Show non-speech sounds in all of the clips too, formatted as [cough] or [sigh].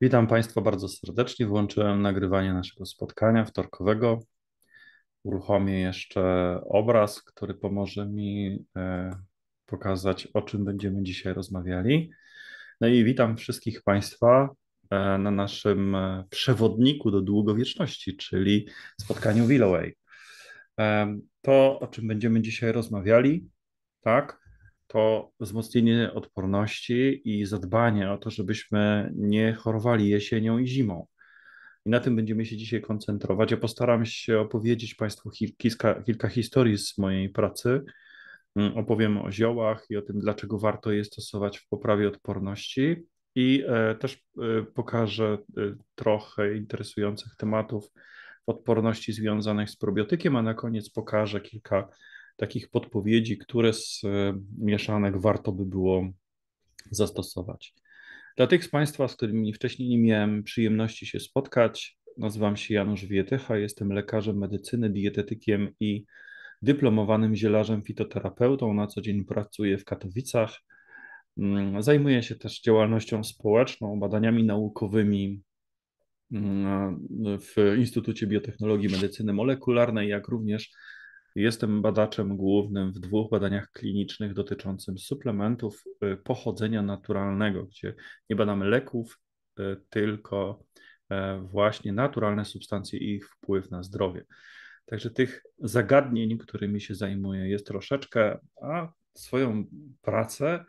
Witam Państwa bardzo serdecznie. Włączyłem nagrywanie naszego spotkania wtorkowego. Uruchomię jeszcze obraz, który pomoże mi e, pokazać, o czym będziemy dzisiaj rozmawiali. No i witam wszystkich Państwa e, na naszym e, przewodniku do długowieczności, czyli spotkaniu Willoway. To, o czym będziemy dzisiaj rozmawiali, tak? to wzmocnienie odporności i zadbanie o to, żebyśmy nie chorowali jesienią i zimą. I na tym będziemy się dzisiaj koncentrować. Ja postaram się opowiedzieć Państwu kilka, kilka historii z mojej pracy. Mm, opowiem o ziołach i o tym, dlaczego warto je stosować w poprawie odporności. I e, też e, pokażę e, trochę interesujących tematów odporności związanych z probiotykiem, a na koniec pokażę kilka takich podpowiedzi, które z e, mieszanek warto by było zastosować. Dla tych z Państwa, z którymi wcześniej nie miałem przyjemności się spotkać, nazywam się Janusz Wietycha, jestem lekarzem medycyny, dietetykiem i dyplomowanym zielarzem fitoterapeutą. Na co dzień pracuję w Katowicach. Mm, zajmuję się też działalnością społeczną, badaniami naukowymi mm, w Instytucie Biotechnologii Medycyny Molekularnej, jak również Jestem badaczem głównym w dwóch badaniach klinicznych dotyczących suplementów y, pochodzenia naturalnego, gdzie nie badamy leków, y, tylko e, właśnie naturalne substancje i ich wpływ na zdrowie. Także tych zagadnień, którymi się zajmuję, jest troszeczkę, a swoją pracę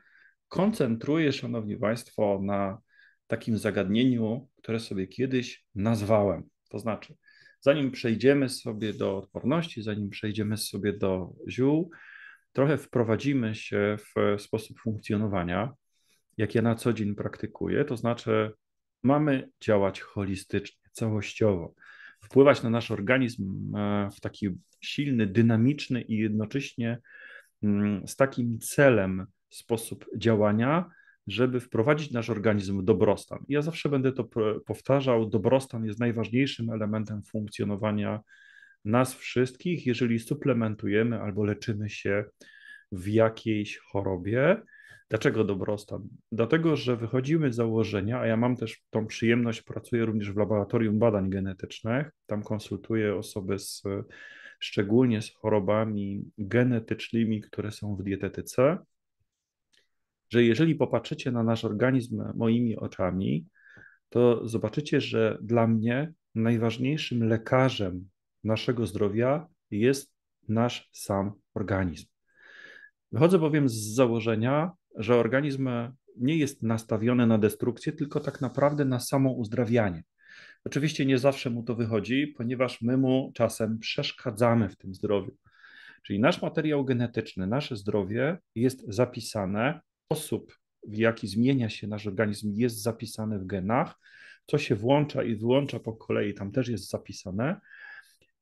koncentruję, Szanowni Państwo, na takim zagadnieniu, które sobie kiedyś nazwałem. To znaczy, zanim przejdziemy sobie do odporności, zanim przejdziemy sobie do ziół, trochę wprowadzimy się w sposób funkcjonowania, jak ja na co dzień praktykuję, to znaczy mamy działać holistycznie, całościowo, wpływać na nasz organizm e, w taki silny, dynamiczny i jednocześnie mm, z takim celem sposób działania, żeby wprowadzić nasz organizm w dobrostan. I ja zawsze będę to powtarzał, dobrostan jest najważniejszym elementem funkcjonowania nas wszystkich, jeżeli suplementujemy albo leczymy się w jakiejś chorobie. Dlaczego dobrostan? Dlatego, że wychodzimy z założenia, a ja mam też tą przyjemność, pracuję również w laboratorium badań genetycznych, tam konsultuję osoby z, szczególnie z chorobami genetycznymi, które są w dietetyce że jeżeli popatrzycie na nasz organizm moimi oczami, to zobaczycie, że dla mnie najważniejszym lekarzem naszego zdrowia jest nasz sam organizm. Wychodzę bowiem z założenia, że organizm nie jest nastawiony na destrukcję, tylko tak naprawdę na samo uzdrawianie. Oczywiście nie zawsze mu to wychodzi, ponieważ my mu czasem przeszkadzamy w tym zdrowiu. Czyli nasz materiał genetyczny, nasze zdrowie jest zapisane sposób, w jaki zmienia się nasz organizm, jest zapisany w genach, co się włącza i wyłącza po kolei, tam też jest zapisane.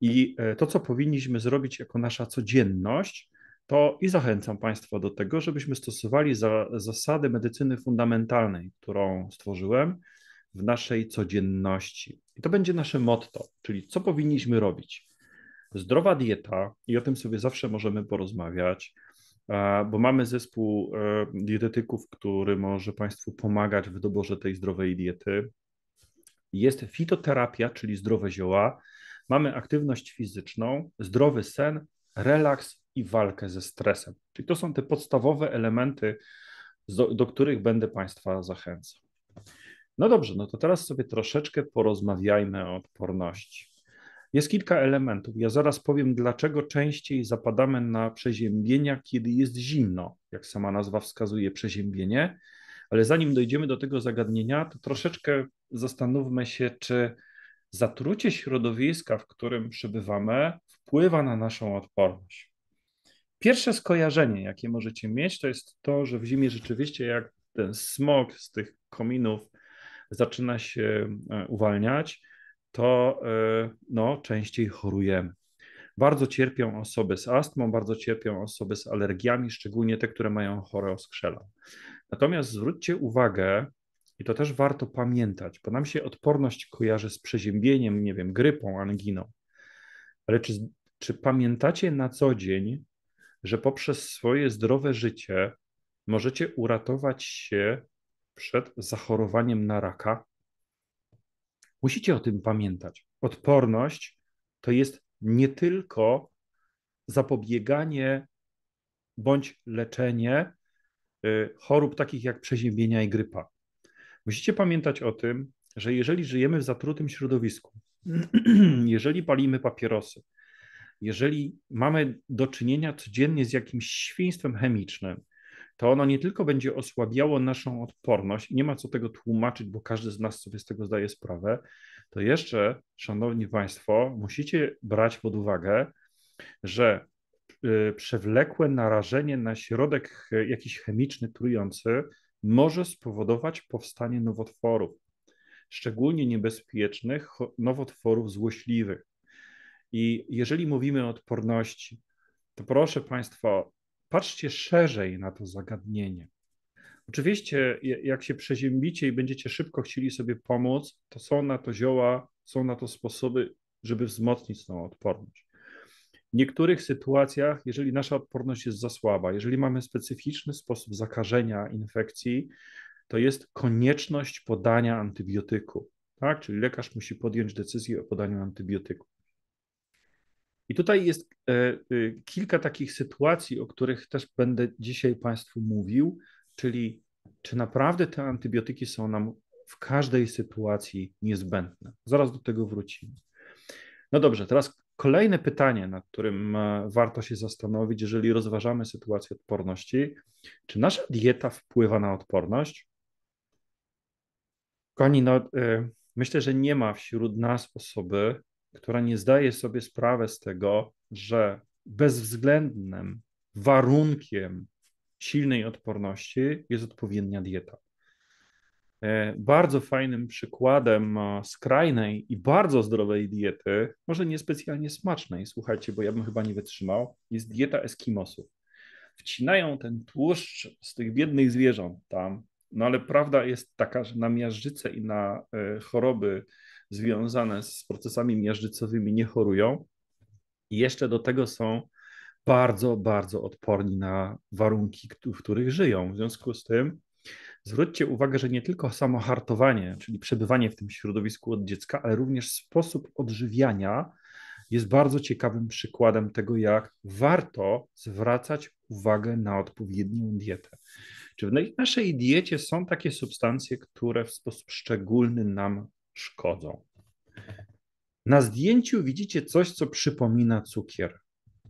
I e, to, co powinniśmy zrobić jako nasza codzienność, to i zachęcam Państwa do tego, żebyśmy stosowali za, zasady medycyny fundamentalnej, którą stworzyłem w naszej codzienności. I to będzie nasze motto, czyli co powinniśmy robić. Zdrowa dieta, i o tym sobie zawsze możemy porozmawiać, bo mamy zespół e, dietetyków, który może Państwu pomagać w doborze tej zdrowej diety. Jest fitoterapia, czyli zdrowe zioła, mamy aktywność fizyczną, zdrowy sen, relaks i walkę ze stresem. Czyli to są te podstawowe elementy, do, których będę Państwa zachęcał. No dobrze, no to teraz sobie troszeczkę porozmawiajmy o odporności. Jest kilka elementów. Ja zaraz powiem, dlaczego częściej zapadamy na przeziębienia, kiedy jest zimno, jak sama nazwa wskazuje, przeziębienie. Ale zanim dojdziemy do tego zagadnienia, to troszeczkę zastanówmy się, czy zatrucie środowiska, w którym przebywamy, wpływa na naszą odporność. Pierwsze skojarzenie, jakie możecie mieć, to jest to, że w zimie rzeczywiście, jak ten smog z tych kominów zaczyna się e, uwalniać, to e, no, częściej chorujemy. Bardzo cierpią osoby z astmą, bardzo cierpią osoby z alergiami, szczególnie te, które mają chore oskrzela. Natomiast zwróćcie uwagę, i to też warto pamiętać, bo nam się odporność kojarzy z przeziębieniem, nie wiem, grypą, anginą. Ale czy, czy pamiętacie na co dzień, że poprzez swoje zdrowe życie możecie uratować się przed zachorowaniem na raka? Musicie o tym pamiętać. Odporność to jest nie tylko zapobieganie bądź leczenie y, chorób takich jak przeziębienia i grypa. Musicie pamiętać o tym, że jeżeli żyjemy w zatrutym środowisku, [clears throat] jeżeli palimy papierosy, jeżeli mamy do czynienia codziennie z jakimś świństwem chemicznym, to ono nie tylko będzie osłabiało naszą odporność, nie ma co tego tłumaczyć, bo każdy z nas sobie z tego zdaje sprawę, to jeszcze, szanowni Państwo, musicie brać pod uwagę, że y, przewlekłe narażenie na środek jakiś chemiczny trujący może spowodować powstanie nowotworów, szczególnie niebezpiecznych nowotworów złośliwych. I jeżeli mówimy o odporności, to proszę Państwa, patrzcie szerzej na to zagadnienie. Oczywiście, jak się przeziębicie i będziecie szybko chcieli sobie pomóc, to są na to zioła, są na to sposoby, żeby wzmocnić tą odporność. W niektórych sytuacjach, jeżeli nasza odporność jest za słaba, jeżeli mamy specyficzny sposób zakażenia infekcji, to jest konieczność podania antybiotyku. Tak? Czyli lekarz musi podjąć decyzję o podaniu antybiotyku. I tutaj jest e, y, kilka takich sytuacji, o których też będę dzisiaj Państwu mówił, czyli czy naprawdę te antybiotyki są nam w każdej sytuacji niezbędne. Zaraz do tego wrócimy. No dobrze, teraz kolejne pytanie, nad którym e, warto się zastanowić, jeżeli rozważamy sytuację odporności. Czy nasza dieta wpływa na odporność? Kochani, no, e, myślę, że nie ma wśród nas osoby, która nie zdaje sobie sprawy z tego, że bezwzględnym warunkiem silnej odporności jest odpowiednia dieta. E, bardzo fajnym przykładem e, skrajnej i bardzo zdrowej diety, może niespecjalnie smacznej, słuchajcie, bo ja bym chyba nie wytrzymał, jest dieta Eskimosów. Wcinają ten tłuszcz z tych biednych zwierząt tam, no ale prawda jest taka, że na miażdżyce i na e, choroby związane z procesami miażdżycowymi nie chorują. I jeszcze do tego są bardzo, bardzo odporni na warunki, w których żyją. W związku z tym zwróćcie uwagę, że nie tylko samo hartowanie, czyli przebywanie w tym środowisku od dziecka, ale również sposób odżywiania jest bardzo ciekawym przykładem tego, jak warto zwracać uwagę na odpowiednią dietę. Czy w naszej diecie są takie substancje, które w sposób szczególny nam szkodzą. Na zdjęciu widzicie coś, co przypomina cukier.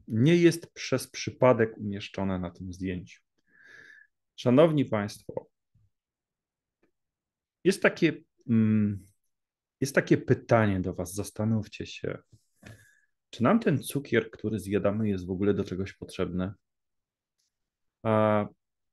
Nie jest przez przypadek umieszczone na tym zdjęciu. Szanowni Państwo, jest takie, mm, jest takie pytanie do Was. Zastanówcie się, czy nam ten cukier, który zjadamy, jest w ogóle do czegoś potrzebny? A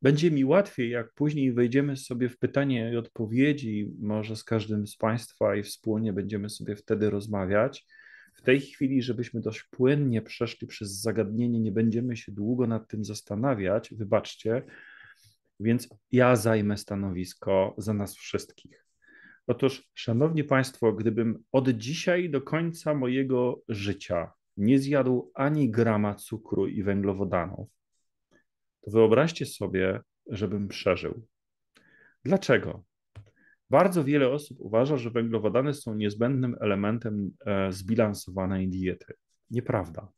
będzie mi łatwiej, jak później wejdziemy sobie w pytanie i odpowiedzi, może z każdym z Państwa i wspólnie będziemy sobie wtedy rozmawiać. W tej chwili, żebyśmy dość płynnie przeszli przez zagadnienie, nie będziemy się długo nad tym zastanawiać, wybaczcie, więc ja zajmę stanowisko za nas wszystkich. Otóż, Szanowni Państwo, gdybym od dzisiaj do końca mojego życia nie zjadł ani grama cukru i węglowodanów, to wyobraźcie sobie, żebym przeżył. Dlaczego? Bardzo wiele osób uważa, że węglowodany są niezbędnym elementem e, zbilansowanej diety. Nieprawda.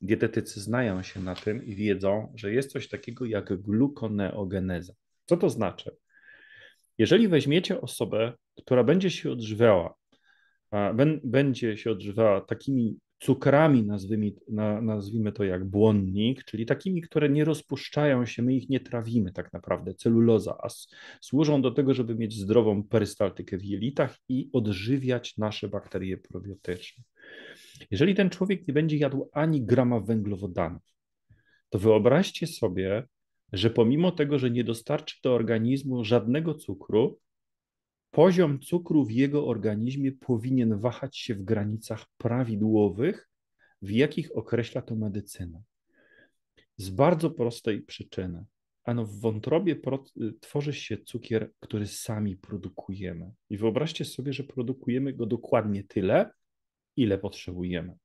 Dietetycy znają się na tym i wiedzą, że jest coś takiego jak glukoneogeneza. Co to znaczy? Jeżeli weźmiecie osobę, która będzie się odżywiała, będzie się odżywała takimi cukrami, nazwijmy, nazwijmy to jak błonnik, czyli takimi, które nie rozpuszczają się, my ich nie trawimy tak naprawdę, celuloza, a służą do tego, żeby mieć zdrową perystaltykę w jelitach i odżywiać nasze bakterie probiotyczne. Jeżeli ten człowiek nie będzie jadł ani grama węglowodanów, to wyobraźcie sobie, że pomimo tego, że nie dostarczy do organizmu żadnego cukru, poziom cukru w jego organizmie powinien wahać się w granicach prawidłowych, w jakich określa to medycyna. Z bardzo prostej przyczyny. Ano w wątrobie y, tworzy się cukier, który sami produkujemy. I wyobraźcie sobie, że produkujemy go dokładnie tyle, ile potrzebujemy.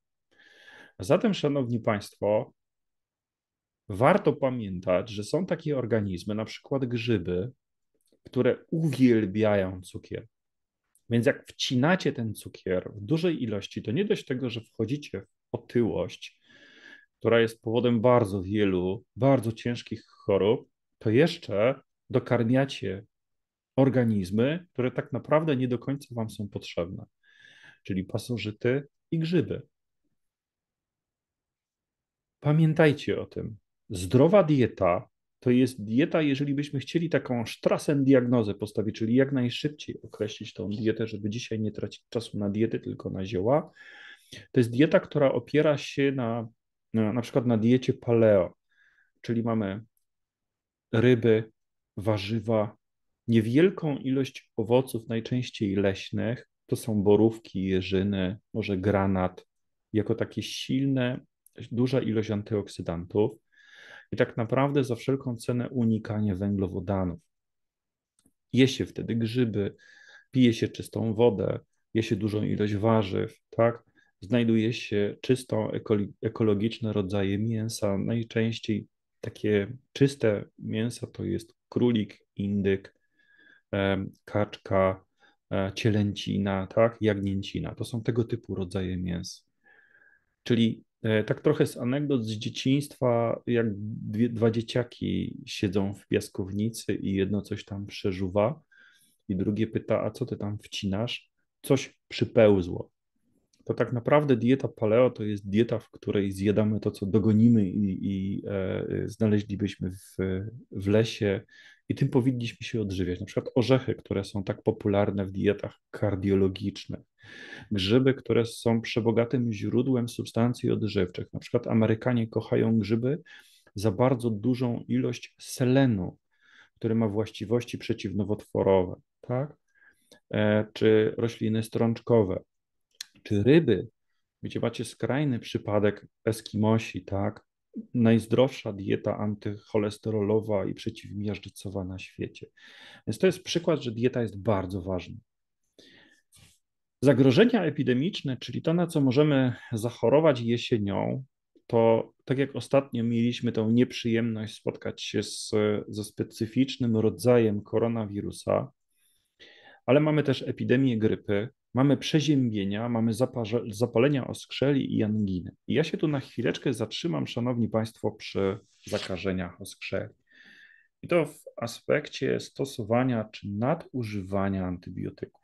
A zatem, szanowni państwo, warto pamiętać, że są takie organizmy, na przykład grzyby, które uwielbiają cukier. Więc jak wcinacie ten cukier w dużej ilości, to nie dość tego, że wchodzicie w otyłość, która jest powodem bardzo wielu, bardzo ciężkich chorób, to jeszcze dokarmiacie organizmy, które tak naprawdę nie do końca Wam są potrzebne, czyli pasożyty i grzyby. Pamiętajcie o tym. Zdrowa dieta to jest dieta, jeżeli byśmy chcieli taką strasen diagnozę postawić, czyli jak najszybciej określić tą dietę, żeby dzisiaj nie tracić czasu na diety, tylko na zioła. To jest dieta, która opiera się na na, na przykład na diecie paleo, czyli mamy ryby, warzywa, niewielką ilość owoców, najczęściej leśnych, to są borówki, jeżyny, może granat, jako takie silne, duża ilość antyoksydantów i tak naprawdę za wszelką cenę unikanie węglowodanów. Je się wtedy grzyby, pije się czystą wodę, je się dużą ilość warzyw, tak? Znajduje się czysto ekologiczne rodzaje mięsa. Najczęściej takie czyste mięsa to jest królik, indyk, kaczka, e, cielęcina, tak? jagnięcina. To są tego typu rodzaje mięs. Czyli E, tak trochę z anegdot z dzieciństwa, jak dwie, dwa dzieciaki siedzą w piaskownicy i jedno coś tam przeżuwa i drugie pyta, a co ty tam wcinasz? Coś przypełzło. To tak naprawdę dieta paleo to jest dieta, w której zjadamy to, co dogonimy i, i e, znaleźlibyśmy w, w lesie i tym powinniśmy się odżywiać. Na przykład orzechy, które są tak popularne w dietach kardiologicznych, grzyby, które są przebogatym źródłem substancji odżywczych. Na przykład Amerykanie kochają grzyby za bardzo dużą ilość selenu, który ma właściwości przeciwnowotworowe, tak? E, czy rośliny strączkowe, czy ryby, gdzie macie skrajny przypadek Eskimosi, tak? najzdrowsza dieta antycholesterolowa i przeciwmiażdżycowa na świecie. Więc to jest przykład, że dieta jest bardzo ważna. Zagrożenia epidemiczne, czyli to, na co możemy zachorować jesienią, to tak jak ostatnio mieliśmy tą nieprzyjemność spotkać się z, ze specyficznym rodzajem koronawirusa, ale mamy też epidemię grypy, mamy przeziębienia, mamy zapalenia oskrzeli i anginy. I ja się tu na chwileczkę zatrzymam, Szanowni Państwo, przy zakażeniach oskrzeli. I to w aspekcie stosowania czy nadużywania antybiotyków.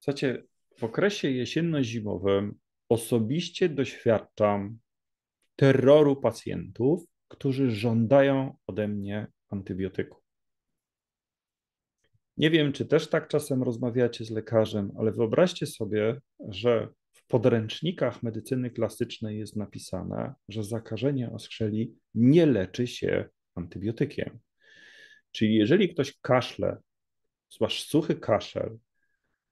Słuchajcie, w okresie jesienno-zimowym osobiście doświadczam terroru pacjentów, którzy żądają ode mnie antybiotyków. Nie wiem, czy też tak czasem rozmawiacie z lekarzem, ale wyobraźcie sobie, że w podręcznikach medycyny klasycznej jest napisane, że zakażenie oskrzeli nie leczy się antybiotykiem. Czyli jeżeli ktoś kaszle, zwłaszcza suchy kaszel,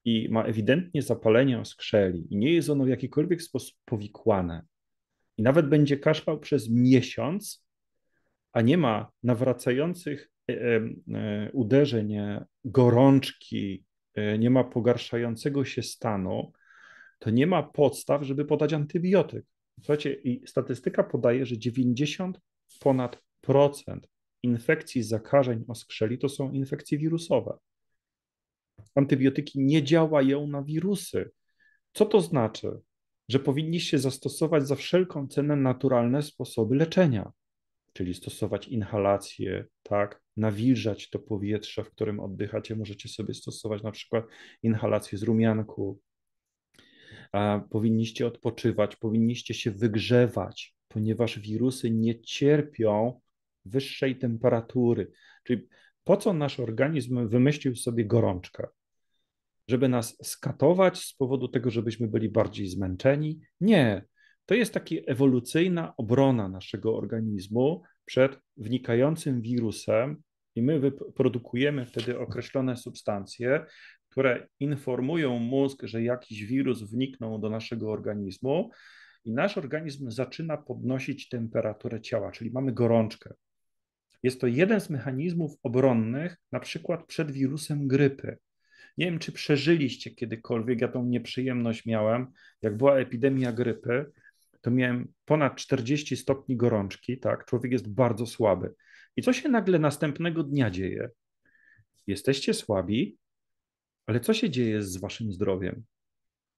i ma ewidentnie zapalenie oskrzeli i nie jest ono w jakikolwiek sposób powikłane i nawet będzie kaszlał przez miesiąc, a nie ma nawracających E, e, uderzeń, e, gorączki, nie ma pogarszającego się stanu, to nie ma podstaw, żeby podać antybiotyk. Słuchajcie, i statystyka podaje, że 90 ponad procent infekcji zakażeń o skrzeli to są infekcje wirusowe. Antybiotyki nie działają na wirusy. Co to znaczy? Że powinniście zastosować za wszelką cenę naturalne sposoby leczenia, czyli stosować inhalacje, tak, nawilżać to powietrze, w którym oddychacie. Możecie sobie stosować na przykład inhalację z rumianku. Powinniście odpoczywać, powinniście się wygrzewać, ponieważ wirusy nie cierpią wyższej temperatury. Czyli po co nasz organizm wymyślił sobie gorączkę? Żeby nas skatować z powodu tego, żebyśmy byli bardziej zmęczeni? Nie. To jest taka ewolucyjna obrona naszego organizmu przed wnikającym wirusem, i my wyprodukujemy wtedy określone substancje, które informują mózg, że jakiś wirus wniknął do naszego organizmu i nasz organizm zaczyna podnosić temperaturę ciała, czyli mamy gorączkę. Jest to jeden z mechanizmów obronnych, na przykład przed wirusem grypy. Nie wiem, czy przeżyliście kiedykolwiek, ja tą nieprzyjemność miałem, jak była epidemia grypy, to miałem ponad 40 stopni gorączki, tak, człowiek jest bardzo słaby. I co się nagle następnego dnia dzieje? Jesteście słabi, ale co się dzieje z waszym zdrowiem?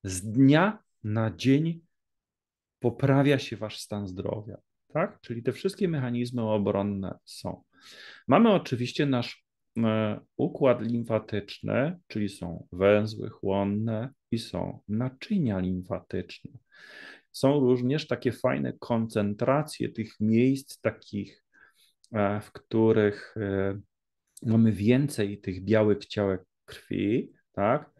Z dnia na dzień poprawia się wasz stan zdrowia, tak? Czyli te wszystkie mechanizmy obronne są. Mamy oczywiście nasz e, układ limfatyczny, czyli są węzły chłonne i są naczynia limfatyczne. Są również takie fajne koncentracje tych miejsc takich E, w których e, mamy więcej tych białych ciałek krwi, tak?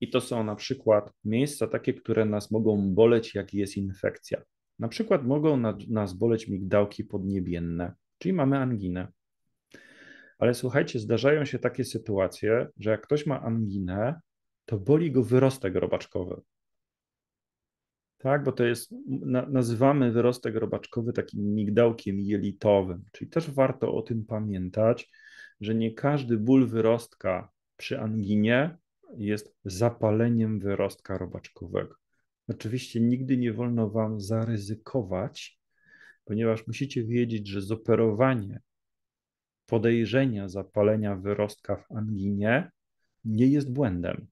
I to są na przykład miejsca takie, które nas mogą boleć, jak jest infekcja. Na przykład mogą nas boleć migdałki podniebienne, czyli mamy anginę. Ale słuchajcie, zdarzają się takie sytuacje, że jak ktoś ma anginę, to boli go wyrostek robaczkowy tak? Bo to jest, na, nazywamy wyrostek robaczkowy takim migdałkiem jelitowym, czyli też warto o tym pamiętać, że nie każdy ból wyrostka przy anginie jest zapaleniem wyrostka robaczkowego. Oczywiście nigdy nie wolno Wam zaryzykować, ponieważ musicie wiedzieć, że zoperowanie podejrzenia zapalenia wyrostka w anginie nie jest błędem.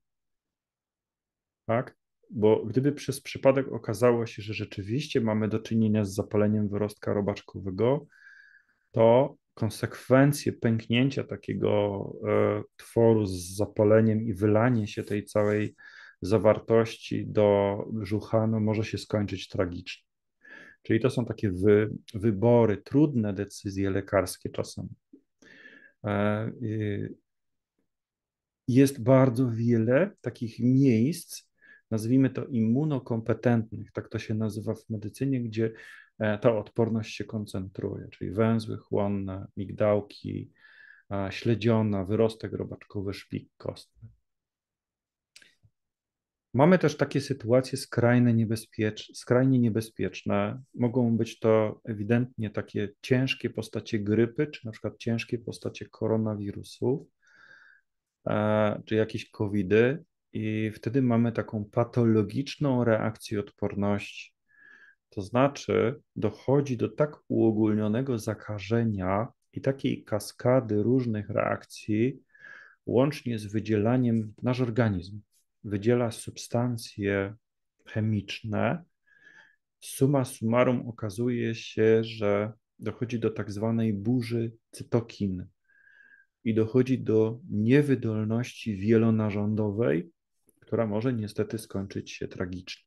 Tak? bo gdyby przez przypadek okazało się, że rzeczywiście mamy do czynienia z zapaleniem wyrostka robaczkowego, to konsekwencje pęknięcia takiego e, tworu z zapaleniem i wylanie się tej całej zawartości do żuchanu no, może się skończyć tragicznie. Czyli to są takie wy, wybory, trudne decyzje lekarskie czasem. E, jest bardzo wiele takich miejsc, nazwijmy to immunokompetentnych, tak to się nazywa w medycynie, gdzie e, ta odporność się koncentruje, czyli węzły chłonne, migdałki, śledziona, wyrostek robaczkowy, szpik kostny. Mamy też takie sytuacje skrajne niebezpiecz, skrajnie niebezpieczne. Mogą być to ewidentnie takie ciężkie postacie grypy, czy na przykład ciężkie postacie koronawirusu, e, czy jakieś covidy, i wtedy mamy taką patologiczną reakcję odporności. To znaczy, dochodzi do tak uogólnionego zakażenia i takiej kaskady różnych reakcji, łącznie z wydzielaniem, nasz organizm wydziela substancje chemiczne. Suma summarum okazuje się, że dochodzi do tak zwanej burzy cytokin i dochodzi do niewydolności wielonarządowej, która może niestety skończyć się tragicznie.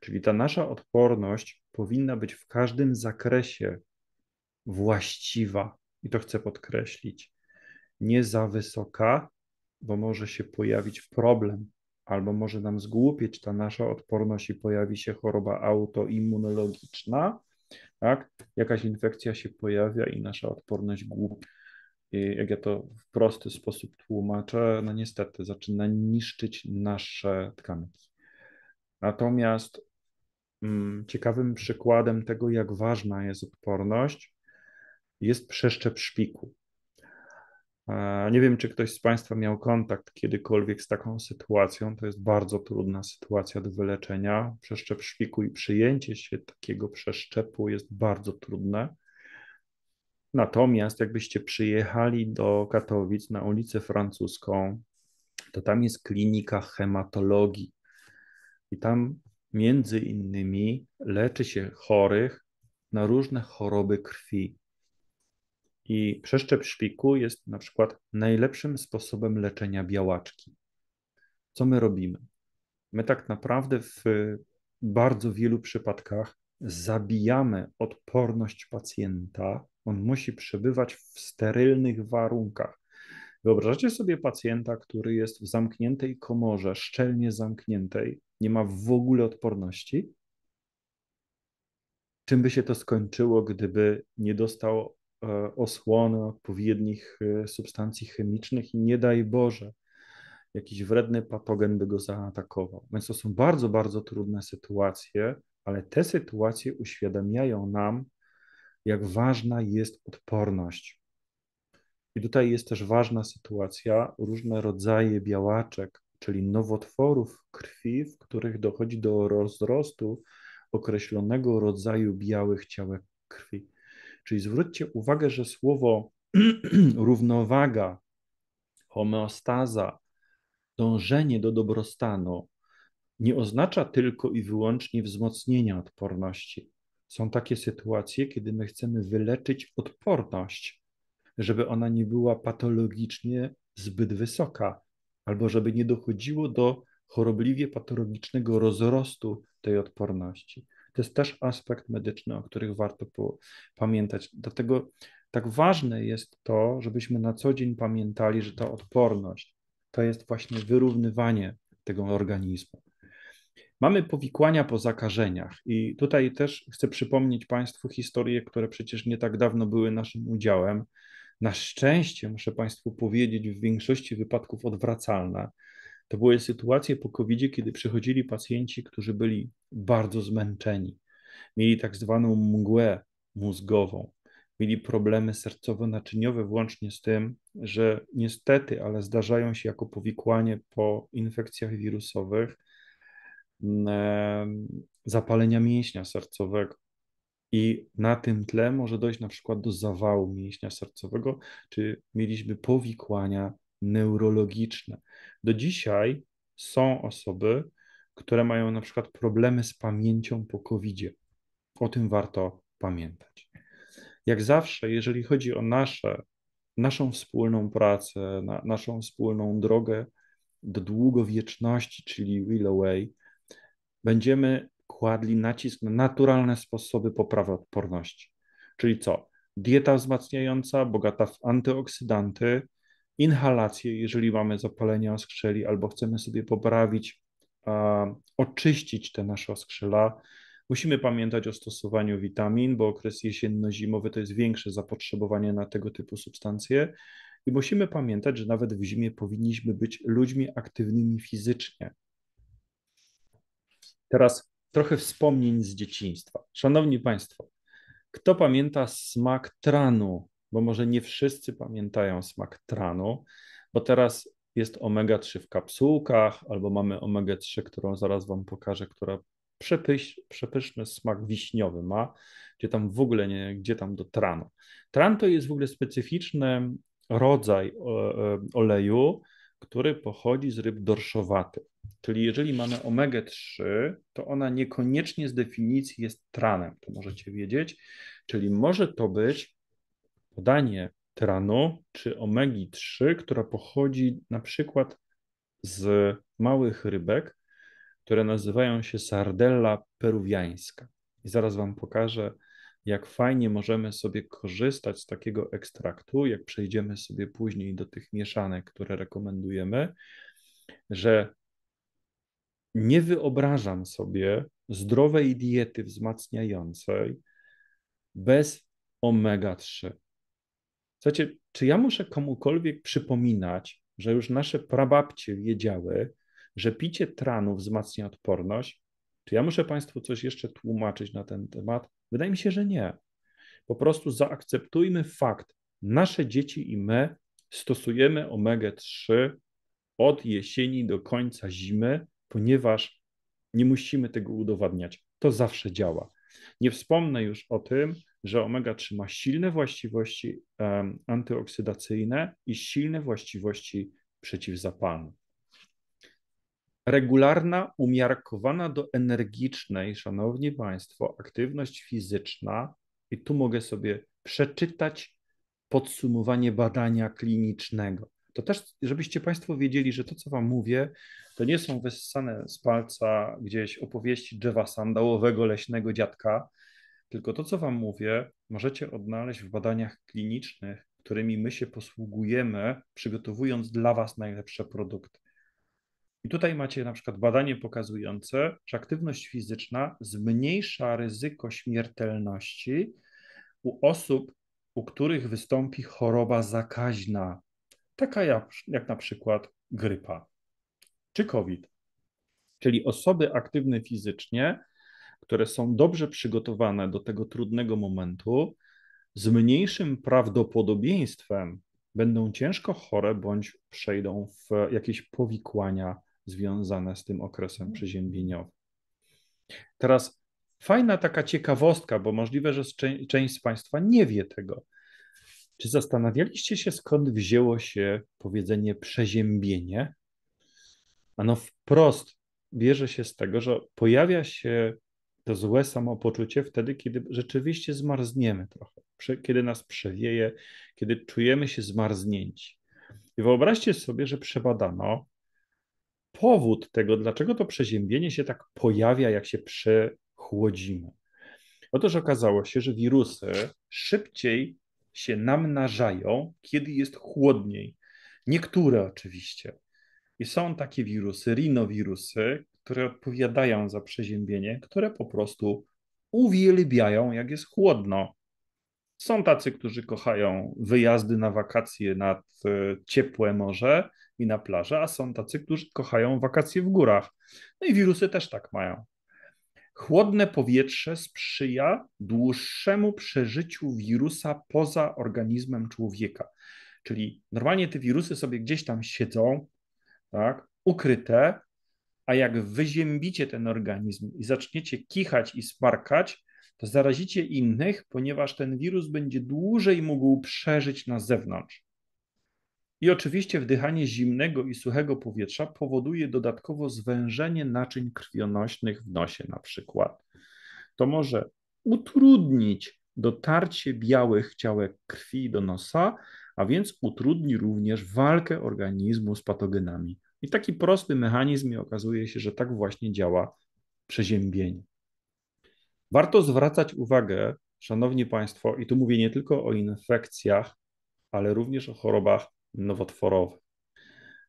Czyli ta nasza odporność powinna być w każdym zakresie właściwa, i to chcę podkreślić, nie za wysoka, bo może się pojawić problem, albo może nam zgłupieć ta nasza odporność i pojawi się choroba autoimmunologiczna, tak? Jakaś infekcja się pojawia i nasza odporność głupie. I jak ja to w prosty sposób tłumaczę, no niestety zaczyna niszczyć nasze tkanki. Natomiast mm, ciekawym przykładem tego, jak ważna jest odporność, jest przeszczep szpiku. E, nie wiem, czy ktoś z Państwa miał kontakt kiedykolwiek z taką sytuacją. To jest bardzo trudna sytuacja do wyleczenia. Przeszczep szpiku i przyjęcie się takiego przeszczepu jest bardzo trudne. Natomiast jakbyście przyjechali do Katowic na ulicę Francuską, to tam jest klinika hematologii. I tam między innymi leczy się chorych na różne choroby krwi. I przeszczep szpiku jest na przykład najlepszym sposobem leczenia białaczki. Co my robimy? My tak naprawdę w bardzo wielu przypadkach zabijamy odporność pacjenta on musi przebywać w sterylnych warunkach. Wyobrażacie sobie pacjenta, który jest w zamkniętej komorze, szczelnie zamkniętej, nie ma w ogóle odporności? Czym by się to skończyło, gdyby nie dostał e, osłony odpowiednich e, substancji chemicznych i nie daj Boże, jakiś wredny patogen by go zaatakował. Więc to są bardzo, bardzo trudne sytuacje, ale te sytuacje uświadamiają nam, jak ważna jest odporność. I tutaj jest też ważna sytuacja, różne rodzaje białaczek, czyli nowotworów krwi, w których dochodzi do rozrostu określonego rodzaju białych ciałek krwi. Czyli zwróćcie uwagę, że słowo [clears throat] równowaga, homeostaza, dążenie do dobrostanu nie oznacza tylko i wyłącznie wzmocnienia odporności. Są takie sytuacje, kiedy my chcemy wyleczyć odporność, żeby ona nie była patologicznie zbyt wysoka, albo żeby nie dochodziło do chorobliwie patologicznego rozrostu tej odporności. To jest też aspekt medyczny, o których warto pamiętać. Dlatego tak ważne jest to, żebyśmy na co dzień pamiętali, że ta odporność to jest właśnie wyrównywanie tego organizmu. Mamy powikłania po zakażeniach i tutaj też chcę przypomnieć Państwu historie, które przecież nie tak dawno były naszym udziałem. Na szczęście, muszę Państwu powiedzieć, w większości wypadków odwracalne. To były sytuacje po covid kiedy przychodzili pacjenci, którzy byli bardzo zmęczeni, mieli tak zwaną mgłę mózgową, mieli problemy sercowo-naczyniowe, włącznie z tym, że niestety, ale zdarzają się jako powikłanie po infekcjach wirusowych E, zapalenia mięśnia sercowego. I na tym tle może dojść na przykład do zawału mięśnia sercowego, czy mieliśmy powikłania neurologiczne. Do dzisiaj są osoby, które mają na przykład problemy z pamięcią po covid -zie. O tym warto pamiętać. Jak zawsze, jeżeli chodzi o nasze, naszą wspólną pracę, na, naszą wspólną drogę do długowieczności, czyli Will Away, będziemy kładli nacisk na naturalne sposoby poprawy odporności. Czyli co? Dieta wzmacniająca, bogata w antyoksydanty, inhalacje, jeżeli mamy zapalenia oskrzeli albo chcemy sobie poprawić, a, oczyścić te nasze oskrzela. Musimy pamiętać o stosowaniu witamin, bo okres jesienno-zimowy to jest większe zapotrzebowanie na tego typu substancje. I musimy pamiętać, że nawet w zimie powinniśmy być ludźmi aktywnymi fizycznie, Teraz trochę wspomnień z dzieciństwa. Szanowni Państwo, kto pamięta smak tranu? Bo może nie wszyscy pamiętają smak tranu, bo teraz jest omega-3 w kapsułkach, albo mamy omega-3, którą zaraz Wam pokażę, która przepyś, przepyszny smak wiśniowy ma, gdzie tam w ogóle nie, gdzie tam do tranu. Tran to jest w ogóle specyficzny rodzaj e, e, oleju, który pochodzi z ryb dorszowatych. Czyli jeżeli mamy omega-3, to ona niekoniecznie z definicji jest tranem, to możecie wiedzieć. Czyli może to być podanie tranu czy omegi-3, która pochodzi na przykład z małych rybek, które nazywają się sardella peruwiańska. I zaraz Wam pokażę, jak fajnie możemy sobie korzystać z takiego ekstraktu, jak przejdziemy sobie później do tych mieszanek, które rekomendujemy, że nie wyobrażam sobie zdrowej diety wzmacniającej bez omega-3. Słuchajcie, czy ja muszę komukolwiek przypominać, że już nasze prababcie wiedziały, że picie tranu wzmacnia odporność? Czy ja muszę Państwu coś jeszcze tłumaczyć na ten temat? Wydaje mi się, że nie. Po prostu zaakceptujmy fakt, nasze dzieci i my stosujemy omega 3 od jesieni do końca zimy ponieważ nie musimy tego udowadniać. To zawsze działa. Nie wspomnę już o tym, że omega-3 ma silne właściwości um, antyoksydacyjne i silne właściwości przeciwzapalne. Regularna, umiarkowana do energicznej, szanowni Państwo, aktywność fizyczna, i tu mogę sobie przeczytać podsumowanie badania klinicznego. To też, żebyście Państwo wiedzieli, że to, co Wam mówię, to nie są wyssane z palca gdzieś opowieści drzewa sandałowego, leśnego dziadka, tylko to, co Wam mówię, możecie odnaleźć w badaniach klinicznych, którymi my się posługujemy, przygotowując dla Was najlepsze produkty. I tutaj macie na przykład badanie pokazujące, że aktywność fizyczna zmniejsza ryzyko śmiertelności u osób, u których wystąpi choroba zakaźna taka jak, jak na przykład grypa czy COVID. Czyli osoby aktywne fizycznie, które są dobrze przygotowane do tego trudnego momentu, z mniejszym prawdopodobieństwem będą ciężko chore bądź przejdą w jakieś powikłania związane z tym okresem przeziębieniowym. Teraz fajna taka ciekawostka, bo możliwe, że część z Państwa nie wie tego. Czy zastanawialiście się, skąd wzięło się powiedzenie przeziębienie? Ano wprost bierze się z tego, że pojawia się to złe samopoczucie wtedy, kiedy rzeczywiście zmarzniemy trochę, kiedy nas przewieje, kiedy czujemy się zmarznięci. I wyobraźcie sobie, że przebadano powód tego, dlaczego to przeziębienie się tak pojawia, jak się przechłodzimy. Otóż okazało się, że wirusy szybciej się namnażają, kiedy jest chłodniej. Niektóre oczywiście. I są takie wirusy, rinowirusy, które odpowiadają za przeziębienie, które po prostu uwielbiają, jak jest chłodno. Są tacy, którzy kochają wyjazdy na wakacje nad e, ciepłe morze i na plażę, a są tacy, którzy kochają wakacje w górach. No i wirusy też tak mają. Chłodne powietrze sprzyja dłuższemu przeżyciu wirusa poza organizmem człowieka. Czyli normalnie te wirusy sobie gdzieś tam siedzą, tak, ukryte, a jak wyziębicie ten organizm i zaczniecie kichać i sparkać, to zarazicie innych, ponieważ ten wirus będzie dłużej mógł przeżyć na zewnątrz. I oczywiście wdychanie zimnego i suchego powietrza powoduje dodatkowo zwężenie naczyń krwionośnych w nosie na przykład. To może utrudnić dotarcie białych ciałek krwi do nosa, a więc utrudni również walkę organizmu z patogenami. I taki prosty mechanizm i okazuje się, że tak właśnie działa przeziębienie. Warto zwracać uwagę, szanowni państwo, i tu mówię nie tylko o infekcjach, ale również o chorobach nowotworowe.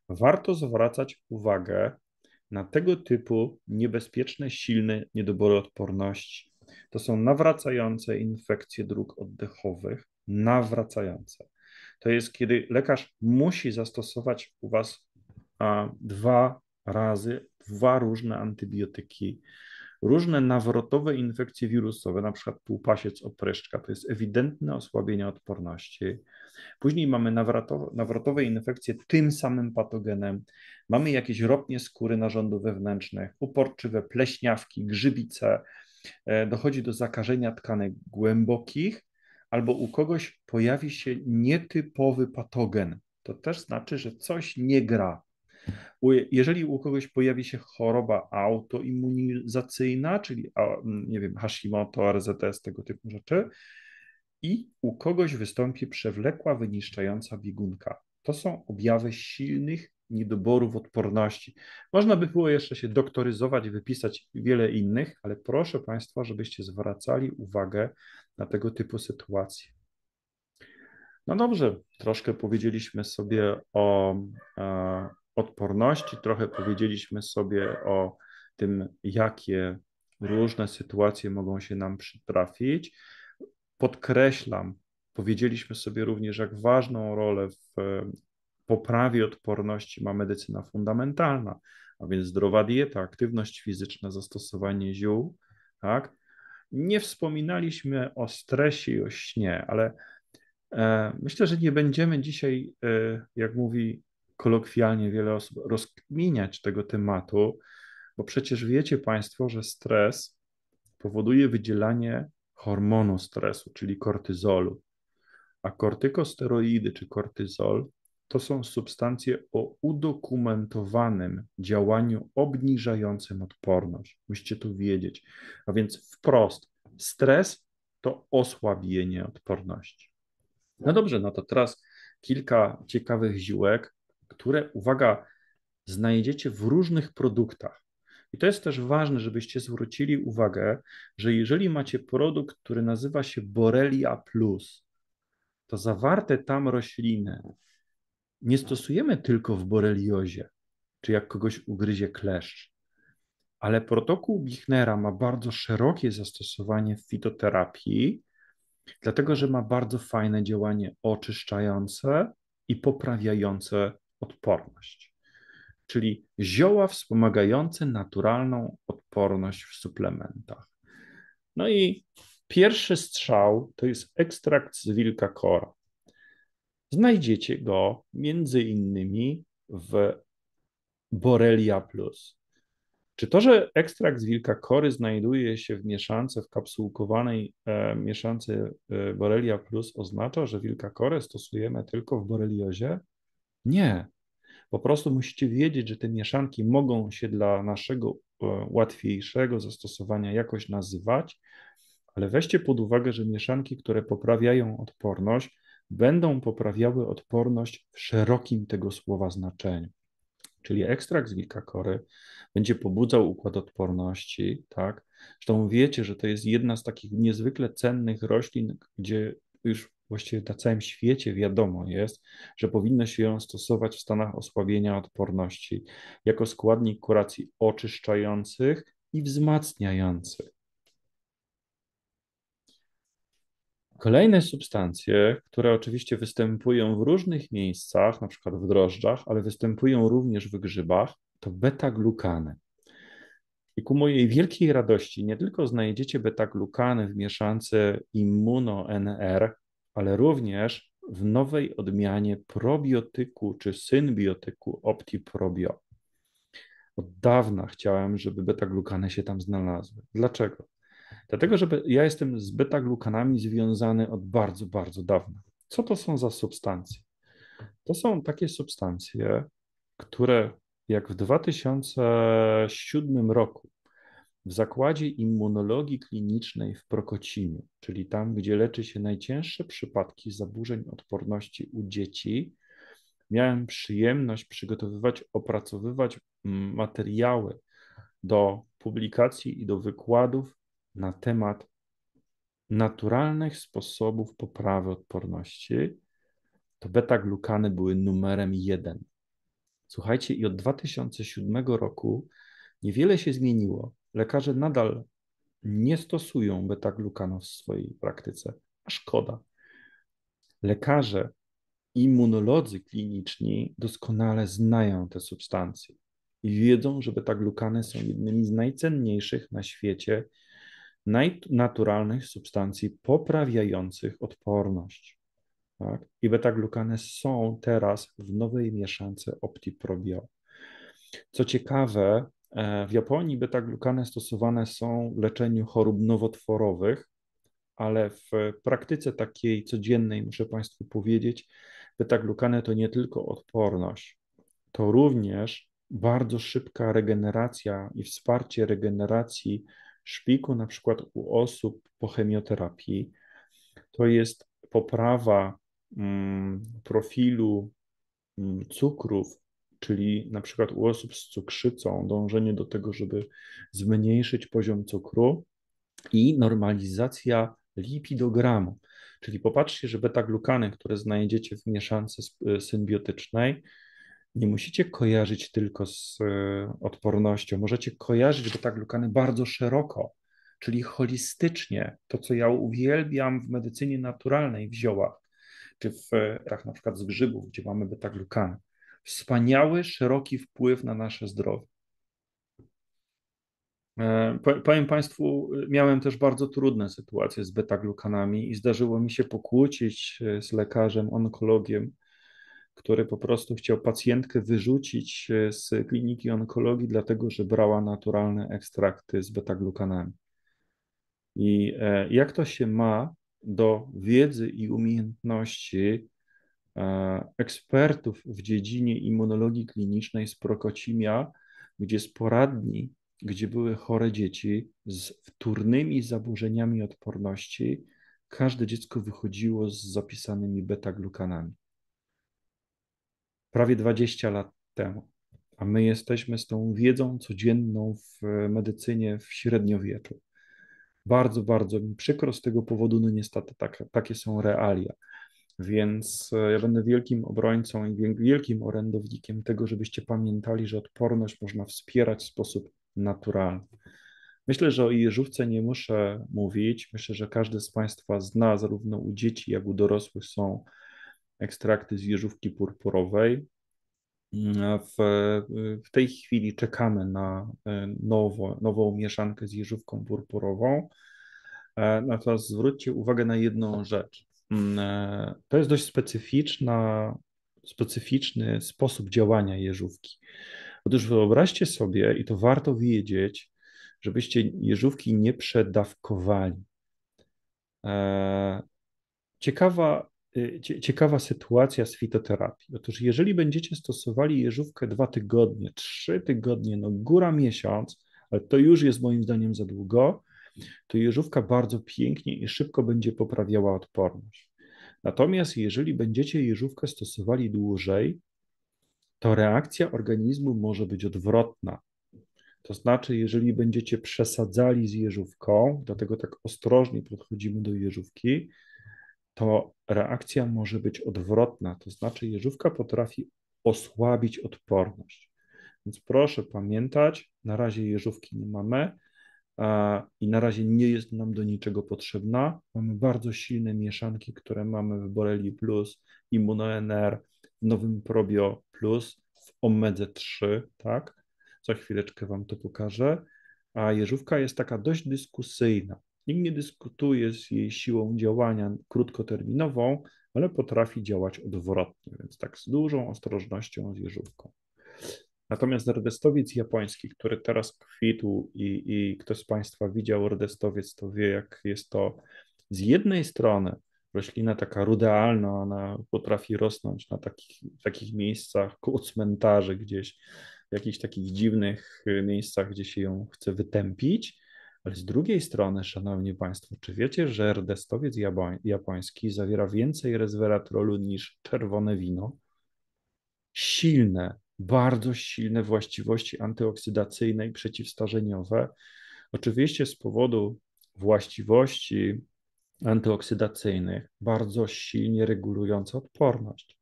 Warto zwracać uwagę na tego typu niebezpieczne, silne niedobory odporności. To są nawracające infekcje dróg oddechowych, nawracające. To jest, kiedy lekarz musi zastosować u Was a, dwa razy, dwa różne antybiotyki. Różne nawrotowe infekcje wirusowe, na przykład półpasiec, opreszczka, to jest ewidentne osłabienie odporności Później mamy nawrotowe, nawrotowe infekcje tym samym patogenem. Mamy jakieś ropnie skóry narządu wewnętrznych, uporczywe pleśniawki, grzybice. E, dochodzi do zakażenia tkanek głębokich, albo u kogoś pojawi się nietypowy patogen. To też znaczy, że coś nie gra. Jeżeli u kogoś pojawi się choroba autoimmunizacyjna, czyli nie wiem, Hashimoto, RZS, tego typu rzeczy, i u kogoś wystąpi przewlekła, wyniszczająca biegunka. To są objawy silnych niedoborów odporności. Można by było jeszcze się doktoryzować, wypisać wiele innych, ale proszę Państwa, żebyście zwracali uwagę na tego typu sytuacje. No dobrze, troszkę powiedzieliśmy sobie o e, odporności, trochę powiedzieliśmy sobie o tym, jakie różne sytuacje mogą się nam przytrafić podkreślam, powiedzieliśmy sobie również, jak ważną rolę w e, poprawie odporności ma medycyna fundamentalna, a więc zdrowa dieta, aktywność fizyczna, zastosowanie ziół, tak? Nie wspominaliśmy o stresie i o śnie, ale e, myślę, że nie będziemy dzisiaj, e, jak mówi kolokwialnie wiele osób, rozkminiać tego tematu, bo przecież wiecie Państwo, że stres powoduje wydzielanie hormonu stresu, czyli kortyzolu. A kortykosteroidy czy kortyzol to są substancje o udokumentowanym działaniu obniżającym odporność. Musicie to wiedzieć. A więc wprost, stres to osłabienie odporności. No dobrze, no to teraz kilka ciekawych ziółek, które, uwaga, znajdziecie w różnych produktach. I to jest też ważne, żebyście zwrócili uwagę, że jeżeli macie produkt, który nazywa się Borelia Plus, to zawarte tam rośliny nie stosujemy tylko w boreliozie, czy jak kogoś ugryzie kleszcz, ale protokół Bichnera ma bardzo szerokie zastosowanie w fitoterapii, dlatego że ma bardzo fajne działanie oczyszczające i poprawiające odporność czyli zioła wspomagające naturalną odporność w suplementach. No i pierwszy strzał to jest ekstrakt z wilka kora. Znajdziecie go między innymi w Borelia Plus. Czy to, że ekstrakt z wilka kory znajduje się w mieszance, w kapsułkowanej e, mieszance e, Borelia Plus oznacza, że wilka korę stosujemy tylko w boreliozie? Nie. Po prostu musicie wiedzieć, że te mieszanki mogą się dla naszego e, łatwiejszego zastosowania jakoś nazywać, ale weźcie pod uwagę, że mieszanki, które poprawiają odporność, będą poprawiały odporność w szerokim tego słowa znaczeniu. Czyli ekstrakt z wilkakory będzie pobudzał układ odporności, tak? Zresztą wiecie, że to jest jedna z takich niezwykle cennych roślin, gdzie już właściwie na całym świecie wiadomo jest, że powinno się ją stosować w stanach osłabienia odporności jako składnik kuracji oczyszczających i wzmacniających. Kolejne substancje, które oczywiście występują w różnych miejscach, na przykład w drożdżach, ale występują również w grzybach, to beta-glukany. I ku mojej wielkiej radości nie tylko znajdziecie beta-glukany w mieszance immuno-NR, ale również w nowej odmianie probiotyku czy symbiotyku OptiProbio. Od dawna chciałem, żeby beta-glukany się tam znalazły. Dlaczego? Dlatego, że ja jestem z beta-glukanami związany od bardzo, bardzo dawna. Co to są za substancje? To są takie substancje, które jak w 2007 roku w zakładzie immunologii klinicznej w Prokocimiu, czyli tam, gdzie leczy się najcięższe przypadki zaburzeń odporności u dzieci, miałem przyjemność przygotowywać, opracowywać mm, materiały do publikacji i do wykładów na temat naturalnych sposobów poprawy odporności, to beta-glukany były numerem jeden. Słuchajcie, i od 2007 roku niewiele się zmieniło lekarze nadal nie stosują beta w swojej praktyce, szkoda. Lekarze, immunolodzy kliniczni doskonale znają te substancje i wiedzą, że beta-glukany są jednymi z najcenniejszych na świecie naturalnych substancji poprawiających odporność. Tak? I beta-glukany są teraz w nowej mieszance OptiProbio. Co ciekawe, E, w Japonii beta-glukany stosowane są w leczeniu chorób nowotworowych, ale w praktyce takiej codziennej, muszę Państwu powiedzieć, beta-glukany to nie tylko odporność, to również bardzo szybka regeneracja i wsparcie regeneracji szpiku, na przykład u osób po chemioterapii. To jest poprawa mm, profilu mm, cukrów czyli na przykład u osób z cukrzycą dążenie do tego, żeby zmniejszyć poziom cukru i normalizacja lipidogramu. Czyli popatrzcie, że beta-glukany, które znajdziecie w mieszance e, symbiotycznej, nie musicie kojarzyć tylko z e, odpornością, możecie kojarzyć beta-glukany bardzo szeroko, czyli holistycznie, to co ja uwielbiam w medycynie naturalnej, w ziołach, czy w tak na przykład z grzybów, gdzie mamy beta-glukany wspaniały, szeroki wpływ na nasze zdrowie. E, powiem Państwu, miałem też bardzo trudne sytuacje z betaglukanami i zdarzyło mi się pokłócić e, z lekarzem, onkologiem, który po prostu chciał pacjentkę wyrzucić e, z kliniki onkologii, dlatego że brała naturalne ekstrakty z betaglukanami. I jak to się ma do wiedzy i umiejętności E, ekspertów w dziedzinie immunologii klinicznej z Prokocimia, gdzie z poradni, gdzie były chore dzieci z wtórnymi zaburzeniami odporności, każde dziecko wychodziło z zapisanymi beta-glukanami. Prawie 20 lat temu. A my jesteśmy z tą wiedzą codzienną w medycynie w średniowieczu. Bardzo, bardzo mi przykro z tego powodu, no niestety tak, takie są realia. Więc e, ja będę wielkim obrońcą i wielkim orędownikiem tego, żebyście pamiętali, że odporność można wspierać w sposób naturalny. Myślę, że o jeżówce nie muszę mówić. Myślę, że każdy z Państwa zna, zarówno u dzieci, jak i u dorosłych są ekstrakty z jeżówki purpurowej. Mm, w, e, w tej chwili czekamy na e, nowo, nową mieszankę z jeżówką purpurową. Natomiast zwróćcie uwagę na jedną rzecz. Mm, e, to jest dość specyficzna, specyficzny sposób działania jeżówki. Otóż wyobraźcie sobie, i to warto wiedzieć, żebyście jeżówki nie przedawkowali. E, ciekawa, y, ciekawa sytuacja z fitoterapii. Otóż jeżeli będziecie stosowali jeżówkę dwa tygodnie, trzy tygodnie, no góra miesiąc, ale to już jest moim zdaniem za długo, to jeżówka bardzo pięknie i szybko będzie poprawiała odporność. Natomiast jeżeli będziecie jeżówkę stosowali dłużej, to reakcja organizmu może być odwrotna. To znaczy, jeżeli będziecie przesadzali z jeżówką, dlatego tak ostrożnie podchodzimy do jeżówki, to reakcja może być odwrotna. To znaczy, jeżówka potrafi osłabić odporność. Więc proszę pamiętać, na razie jeżówki nie mamy, i na razie nie jest nam do niczego potrzebna. Mamy bardzo silne mieszanki, które mamy w Boreli Plus, ImmunoNR, w nowym Probio Plus, w Omedze 3, tak? Za chwileczkę Wam to pokażę. A jeżówka jest taka dość dyskusyjna. Nikt nie dyskutuje z jej siłą działania krótkoterminową, ale potrafi działać odwrotnie, więc tak z dużą ostrożnością z jeżówką. Natomiast rodestowiec japoński, który teraz kwitł i, i ktoś z Państwa widział rodestowiec, to wie, jak jest to z jednej strony roślina taka rudealna, ona potrafi rosnąć na takich, takich miejscach, ku cmentarzy gdzieś, w jakichś takich dziwnych y, miejscach, gdzie się ją chce wytępić, ale z drugiej strony, szanowni państwo, czy wiecie, że rdestowiec japoński zawiera więcej resweratrolu niż czerwone wino? Silne bardzo silne właściwości antyoksydacyjne i przeciwstarzeniowe. Oczywiście z powodu właściwości antyoksydacyjnych bardzo silnie regulujące odporność.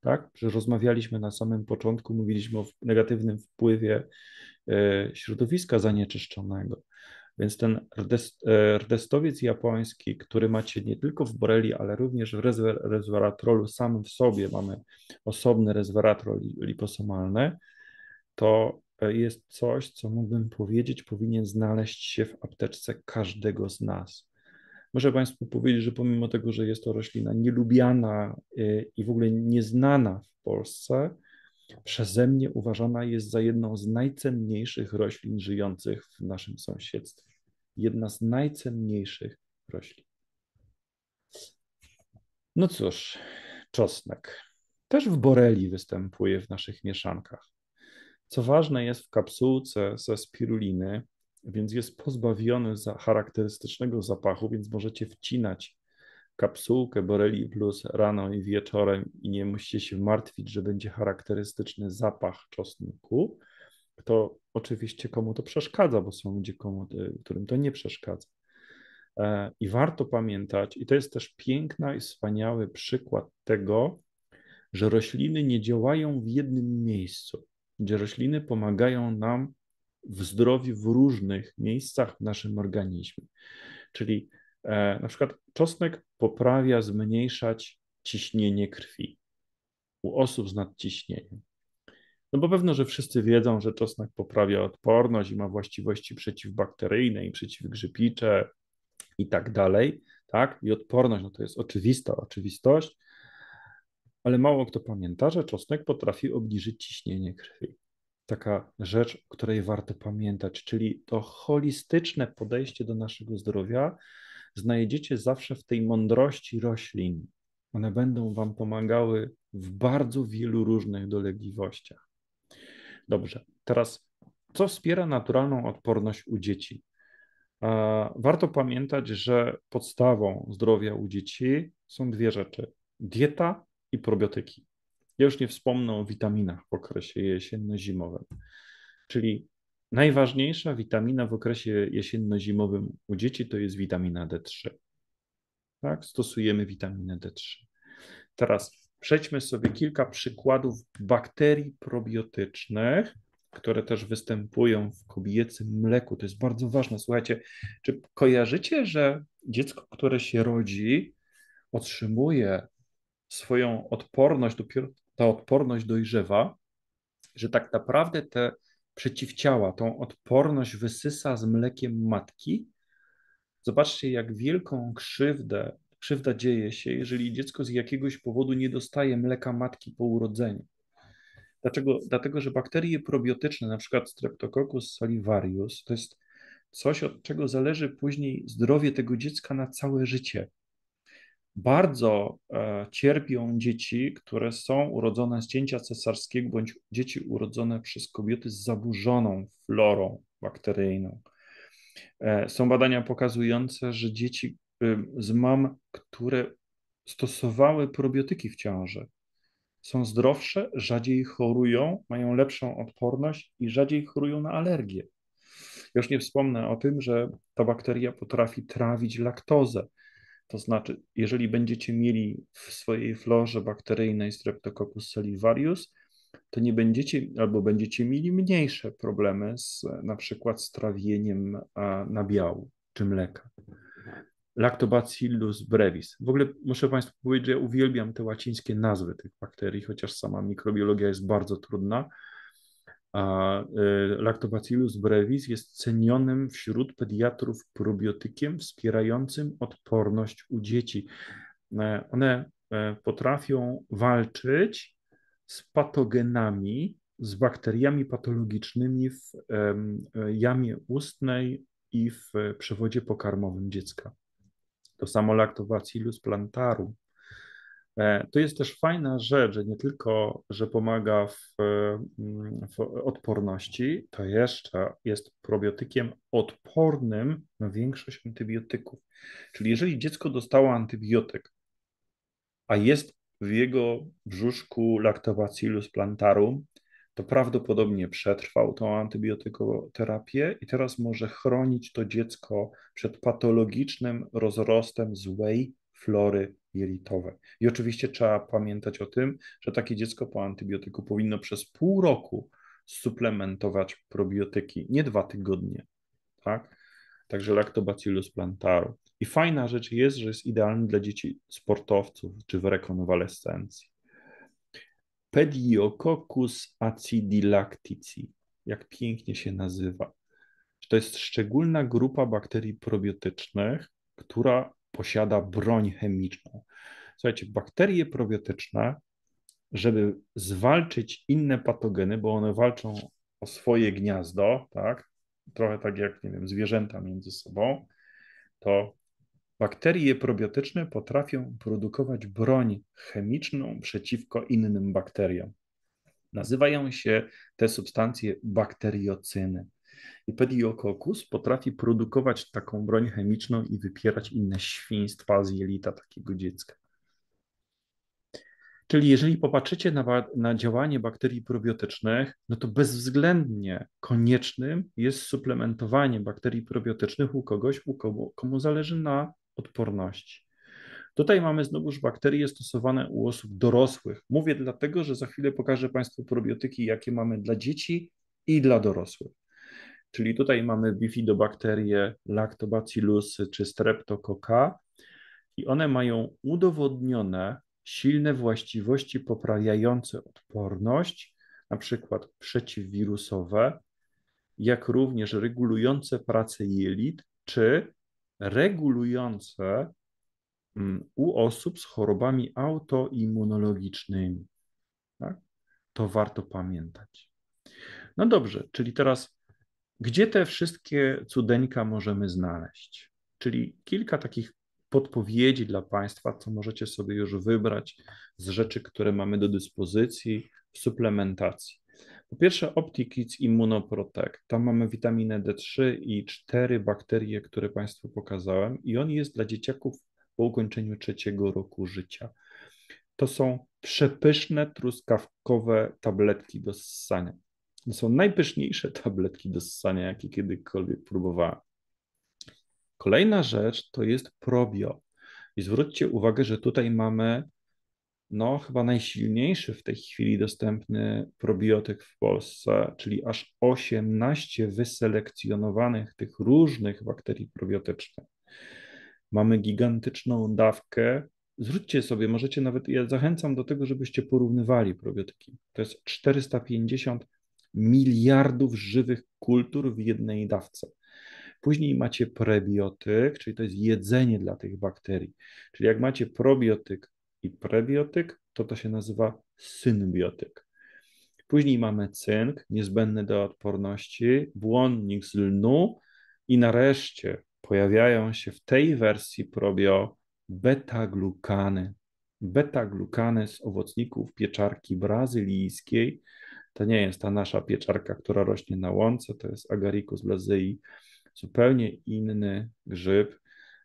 Tak? Że rozmawialiśmy na samym początku, mówiliśmy o negatywnym wpływie e, środowiska zanieczyszczonego. Więc ten e, rdestowiec japoński, który macie nie tylko w boreli, ale również w resweratrolu samym w sobie, mamy osobny resweratrol liposomalny, to e, jest coś, co mógłbym powiedzieć, powinien znaleźć się w apteczce każdego z nas. Muszę Państwu powiedzieć, że pomimo tego, że jest to roślina nielubiana e, i w ogóle nieznana w Polsce, przeze mnie uważana jest za jedną z najcenniejszych roślin żyjących w naszym sąsiedztwie. Jedna z najcenniejszych roślin. No cóż, czosnek. Też w boreli występuje w naszych mieszankach. Co ważne, jest w kapsułce ze spiruliny, więc jest pozbawiony charakterystycznego zapachu, więc możecie wcinać kapsułkę Borelii Plus rano i wieczorem i nie musicie się martwić, że będzie charakterystyczny zapach czosnku, to oczywiście komu to przeszkadza, bo są ludzie, komu, e, którym to nie przeszkadza. E, I warto pamiętać, i to jest też piękny i wspaniały przykład tego, że rośliny nie działają w jednym miejscu, gdzie rośliny pomagają nam w zdrowiu w różnych miejscach w naszym organizmie. Czyli e, na przykład czosnek poprawia, zmniejszać ciśnienie krwi u osób z nadciśnieniem. No bo pewno, że wszyscy wiedzą, że czosnek poprawia odporność i ma właściwości przeciwbakteryjne i przeciwgrzypicze i tak dalej, tak? I odporność, no to jest oczywista oczywistość, ale mało kto pamięta, że czosnek potrafi obniżyć ciśnienie krwi. Taka rzecz, o której warto pamiętać, czyli to holistyczne podejście do naszego zdrowia, znajdziecie zawsze w tej mądrości roślin. One będą Wam pomagały w bardzo wielu różnych dolegliwościach. Dobrze, teraz co wspiera naturalną odporność u dzieci? Warto pamiętać, że podstawą zdrowia u dzieci są dwie rzeczy: dieta i probiotyki. Ja już nie wspomnę o witaminach w okresie jesienno-zimowym. Czyli Najważniejsza witamina w okresie jesienno-zimowym u dzieci to jest witamina D3. Tak, stosujemy witaminę D3. Teraz przejdźmy sobie kilka przykładów bakterii probiotycznych, które też występują w kobiecym mleku. To jest bardzo ważne. Słuchajcie, czy kojarzycie, że dziecko, które się rodzi, otrzymuje swoją odporność, dopiero ta odporność dojrzewa, że tak naprawdę te przeciwciała, tą odporność wysysa z mlekiem matki. Zobaczcie, jak wielką krzywdę, krzywda dzieje się, jeżeli dziecko z jakiegoś powodu nie dostaje mleka matki po urodzeniu. Dlaczego? Dlatego, że bakterie probiotyczne, na przykład Streptococcus salivarius, to jest coś, od czego zależy później zdrowie tego dziecka na całe życie. Bardzo e, cierpią dzieci, które są urodzone z cięcia cesarskiego bądź dzieci urodzone przez kobiety z zaburzoną florą bakteryjną. E, są badania pokazujące, że dzieci y, z mam, które stosowały probiotyki w ciąży, są zdrowsze, rzadziej chorują, mają lepszą odporność i rzadziej chorują na alergie. Już nie wspomnę o tym, że ta bakteria potrafi trawić laktozę, to znaczy, jeżeli będziecie mieli w swojej florze bakteryjnej Streptococcus salivarius, to nie będziecie albo będziecie mieli mniejsze problemy z na przykład z trawieniem nabiału czy mleka. Lactobacillus brevis. W ogóle muszę Państwu powiedzieć, że ja uwielbiam te łacińskie nazwy tych bakterii, chociaż sama mikrobiologia jest bardzo trudna a y, Lactobacillus brevis jest cenionym wśród pediatrów probiotykiem wspierającym odporność u dzieci. E, one e, potrafią walczyć z patogenami, z bakteriami patologicznymi w jamie ustnej i w przewodzie pokarmowym dziecka. To samo Lactobacillus plantarum E, to jest też fajna rzecz, że nie tylko, że pomaga w, mm, w, odporności, to jeszcze jest probiotykiem odpornym na większość antybiotyków. Czyli jeżeli dziecko dostało antybiotyk, a jest w jego brzuszku lactobacillus plantarum, to prawdopodobnie przetrwał tą antybiotykoterapię i teraz może chronić to dziecko przed patologicznym rozrostem złej flory jelitowe. I oczywiście trzeba pamiętać o tym, że takie dziecko po antybiotyku powinno przez pół roku suplementować probiotyki, nie dwa tygodnie. Tak? Także Lactobacillus plantarum. I fajna rzecz jest, że jest idealny dla dzieci sportowców czy w rekonwalescencji. Pediococcus acidilactici, jak pięknie się nazywa. To jest szczególna grupa bakterii probiotycznych, która posiada broń chemiczną. Słuchajcie, bakterie probiotyczne, żeby zwalczyć inne patogeny, bo one walczą o swoje gniazdo, tak? Trochę tak jak, nie wiem, zwierzęta między sobą, to bakterie probiotyczne potrafią produkować broń chemiczną przeciwko innym bakteriom. Nazywają się te substancje bakteriocyny. I pediokokus potrafi produkować taką broń chemiczną i wypierać inne świństwa z jelita takiego dziecka. Czyli jeżeli popatrzycie na, na, działanie bakterii probiotycznych, no to bezwzględnie koniecznym jest suplementowanie bakterii probiotycznych u kogoś, u komu, komu zależy na odporności. Tutaj mamy znowuż bakterie stosowane u osób dorosłych. Mówię dlatego, że za chwilę pokażę Państwu probiotyki, jakie mamy dla dzieci i dla dorosłych. Czyli tutaj mamy bifidobakterie lactobacillus czy streptokoka i one mają udowodnione silne właściwości poprawiające odporność, na przykład przeciwwirusowe, jak również regulujące pracę jelit czy regulujące mm, u osób z chorobami autoimmunologicznymi. Tak? To warto pamiętać. No dobrze, czyli teraz gdzie te wszystkie cudeńka możemy znaleźć? Czyli kilka takich podpowiedzi dla Państwa, co możecie sobie już wybrać z rzeczy, które mamy do dyspozycji w suplementacji. Po pierwsze, OptiKids Immunoprotect. Tam mamy witaminę D3 i cztery bakterie, które Państwu pokazałem, i on jest dla dzieciaków po ukończeniu trzeciego roku życia. To są przepyszne, truskawkowe tabletki do ssania. To są najpyszniejsze tabletki do ssania, jakie kiedykolwiek próbowałem. Kolejna rzecz to jest probio. I zwróćcie uwagę, że tutaj mamy no, chyba najsilniejszy w tej chwili dostępny probiotyk w Polsce, czyli aż 18 wyselekcjonowanych tych różnych bakterii probiotycznych. Mamy gigantyczną dawkę. Zwróćcie sobie, możecie nawet, ja zachęcam do tego, żebyście porównywali probiotyki. To jest 450 miliardów żywych kultur w jednej dawce. Później macie prebiotyk, czyli to jest jedzenie dla tych bakterii. Czyli jak macie probiotyk i prebiotyk, to to się nazywa symbiotyk. Później mamy cynk, niezbędny do odporności, błonnik z lnu i nareszcie pojawiają się w tej wersji probio beta-glukany. Beta-glukany z owocników pieczarki brazylijskiej, to nie jest ta nasza pieczarka, która rośnie na łące, to jest Agaricus blazei, zupełnie inny grzyb.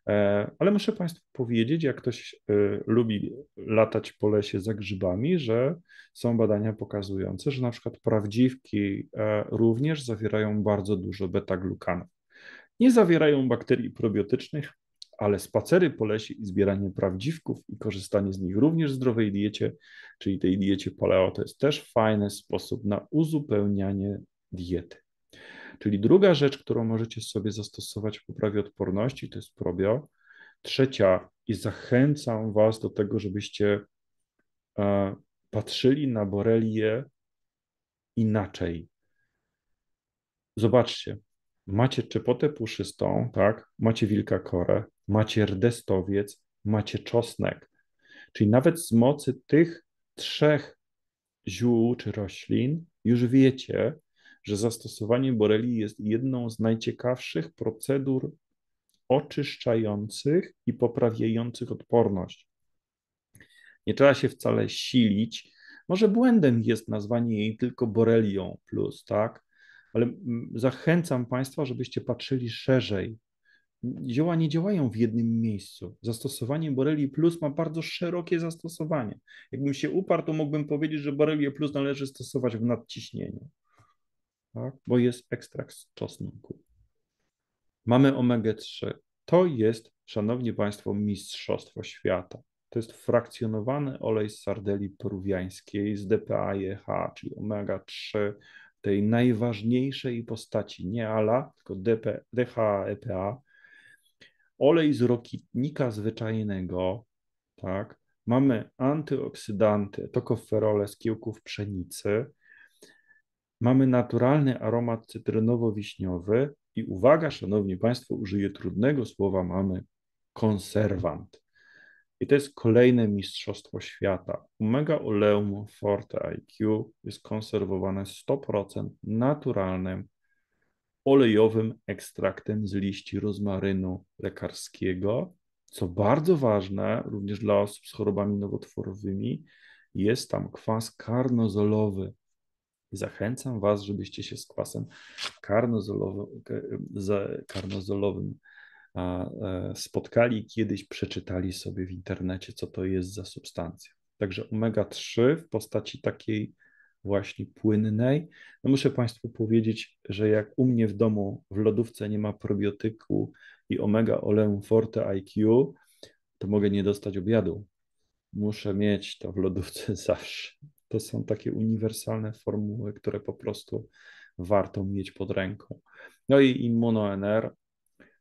E, ale muszę Państwu powiedzieć, jak ktoś e, lubi latać po lesie za grzybami, że są badania pokazujące, że na przykład prawdziwki e, również zawierają bardzo dużo beta-glukanów. Nie zawierają bakterii probiotycznych, ale spacery po lesie i zbieranie prawdziwków i korzystanie z nich również w zdrowej diecie, czyli tej diecie paleo, to jest też fajny sposób na uzupełnianie diety. Czyli druga rzecz, którą możecie sobie zastosować w poprawie odporności, to jest probio. Trzecia, i zachęcam Was do tego, żebyście e, patrzyli na borelię inaczej. Zobaczcie, macie czepotę puszystą, tak? Macie wilka korę, macie rdestowiec, macie czosnek. Czyli nawet z mocy tych trzech ziół czy roślin już wiecie, że zastosowanie borelii jest jedną z najciekawszych procedur oczyszczających i poprawiających odporność. Nie trzeba się wcale silić. Może błędem jest nazwanie jej tylko borelią plus, tak? Ale mm, zachęcam Państwa, żebyście patrzyli szerzej zioła nie działają w jednym miejscu. Zastosowanie Borelii Plus ma bardzo szerokie zastosowanie. Jakbym się uparł, to mógłbym powiedzieć, że Borelię Plus należy stosować w nadciśnieniu, tak? bo jest ekstrakt z czosnku. Mamy omega-3. To jest, szanowni państwo, mistrzostwo świata. To jest frakcjonowany olej z sardeli peruwiańskiej z DPA-EH, czyli omega-3 tej najważniejszej postaci, nie ALA, tylko DHA, e EPA olej z rokitnika zwyczajnego, tak? Mamy antyoksydanty, tokoferole z kiełków pszenicy, mamy naturalny aromat cytrynowo-wiśniowy i uwaga, szanowni państwo, użyję trudnego słowa, mamy konserwant. I to jest kolejne mistrzostwo świata. Omega Oleum Forte IQ jest konserwowane 100% naturalnym olejowym ekstraktem z liści rozmarynu lekarskiego. Co bardzo ważne, również dla osób z chorobami nowotworowymi, jest tam kwas karnozolowy. Zachęcam Was, żebyście się z kwasem karnozolowym, e, spotkali kiedyś przeczytali sobie w internecie, co to jest za substancja. Także omega-3 w postaci takiej właśnie płynnej. No muszę Państwu powiedzieć, że jak u mnie w domu w lodówce nie ma probiotyku i omega oleum forte IQ, to mogę nie dostać obiadu. Muszę mieć to w lodówce [laughs] zawsze. To są takie uniwersalne formuły, które po prostu warto mieć pod ręką. No i immuno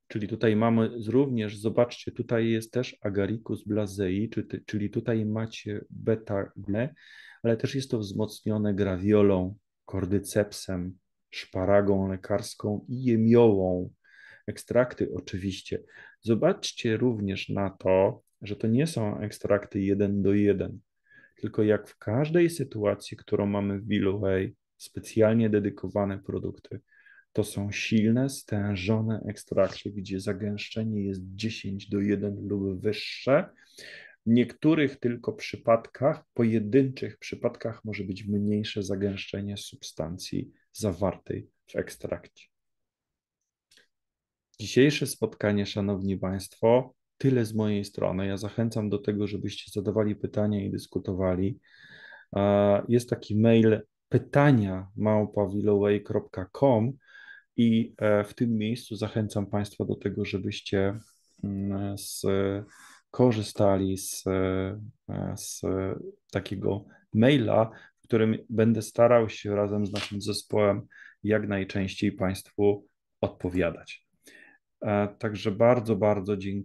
czyli tutaj mamy również, zobaczcie, tutaj jest też agaricus blazei, czyli tutaj macie beta ale też jest to wzmocnione grawiolą, kordycepsem, szparagą lekarską i jemiołą. Ekstrakty oczywiście. Zobaczcie również na to, że to nie są ekstrakty jeden do jeden, tylko jak w każdej sytuacji, którą mamy w Billoway, specjalnie dedykowane produkty, to są silne, stężone ekstrakty, gdzie zagęszczenie jest 10 do 1 lub wyższe, niektórych tylko przypadkach, pojedynczych przypadkach może być mniejsze zagęszczenie substancji zawartej w ekstrakcie. Dzisiejsze spotkanie, Szanowni Państwo, tyle z mojej strony. Ja zachęcam do tego, żebyście zadawali pytania i dyskutowali. Jest taki mail pytania małpawiloway.com i e, w tym miejscu zachęcam Państwa do tego, żebyście mm, z korzystali z, e, e, z takiego maila, w którym będę starał się razem z naszym zespołem jak najczęściej Państwu odpowiadać. E, także bardzo, bardzo dziękuję.